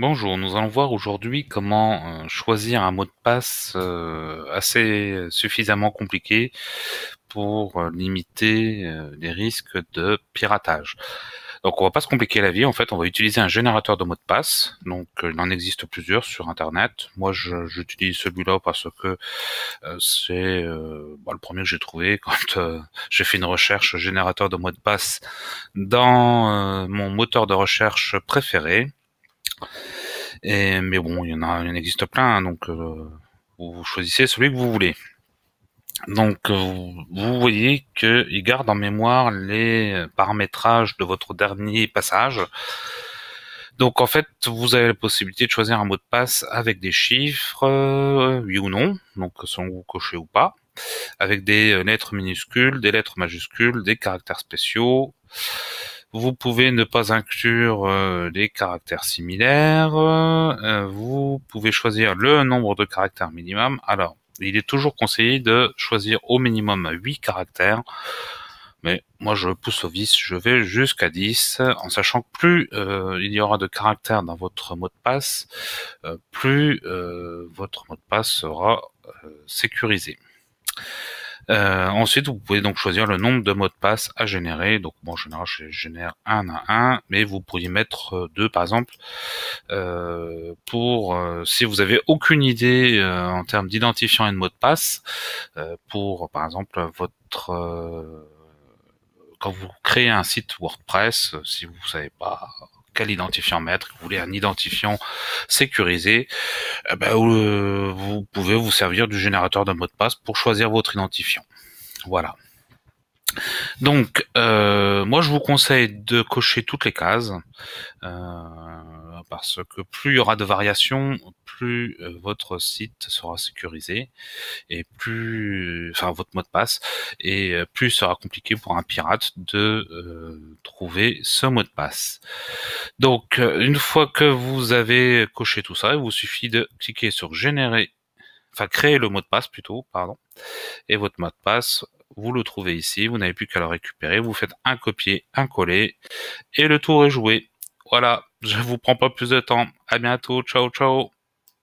Bonjour, nous allons voir aujourd'hui comment euh, choisir un mot de passe euh, assez suffisamment compliqué pour euh, limiter les risques de piratage. Donc on va pas se compliquer la vie, en fait on va utiliser un générateur de mots de passe. Donc il en existe plusieurs sur internet. Moi j'utilise celui-là parce que c'est bah, le premier que j'ai trouvé quand j'ai fait une recherche générateur de mots de passe dans mon moteur de recherche préféré mais bon, il y en a, il en existe plein, hein, donc euh, vous choisissez celui que vous voulez. Donc euh, vous voyez qu'il garde en mémoire les paramétrages de votre dernier passage. Donc en fait, vous avez la possibilité de choisir un mot de passe avec des chiffres, euh, oui ou non, donc selon vous cochez ou pas, avec des lettres minuscules, des lettres majuscules, des caractères spéciaux. Vous pouvez ne pas inclure des euh, caractères similaires. Euh, vous pouvez choisir le nombre de caractères minimum. Alors, il est toujours conseillé de choisir au minimum 8 caractères. Mais moi, je pousse au vice, je vais jusqu'à 10, en sachant que plus euh, il y aura de caractères dans votre mot de passe, plus votre mot de passe sera sécurisé. Euh, ensuite, vous pouvez donc choisir le nombre de mots de passe à générer. Donc, bon, en général, je génère un à un, mais vous pourriez mettre euh, deux, par exemple, euh, pour si vous avez aucune idée en termes d'identifiant et de mot de passe, pour, par exemple, votre quand vous créez un site WordPress, si vous ne savez pas quel l'identifiant maître. Vous voulez un identifiant sécurisé, vous, eh ben, euh, vous pouvez vous servir du générateur de mot de passe pour choisir votre identifiant. Voilà. Donc, euh, moi, je vous conseille de cocher toutes les cases, euh, parce que plus il y aura de variations, plus euh, votre site sera sécurisé, et plus, enfin, votre mot de passe, et plus il sera compliqué pour un pirate de trouver ce mot de passe. Donc, une fois que vous avez coché tout ça, il vous suffit de cliquer sur générer, enfin, créer le mot de passe plutôt, pardon, et votre mot de passe vous le trouvez ici, vous n'avez plus qu'à le récupérer, vous faites un copier, un coller, et le tour est joué. Voilà, je vous prends pas plus de temps. À bientôt, ciao ciao.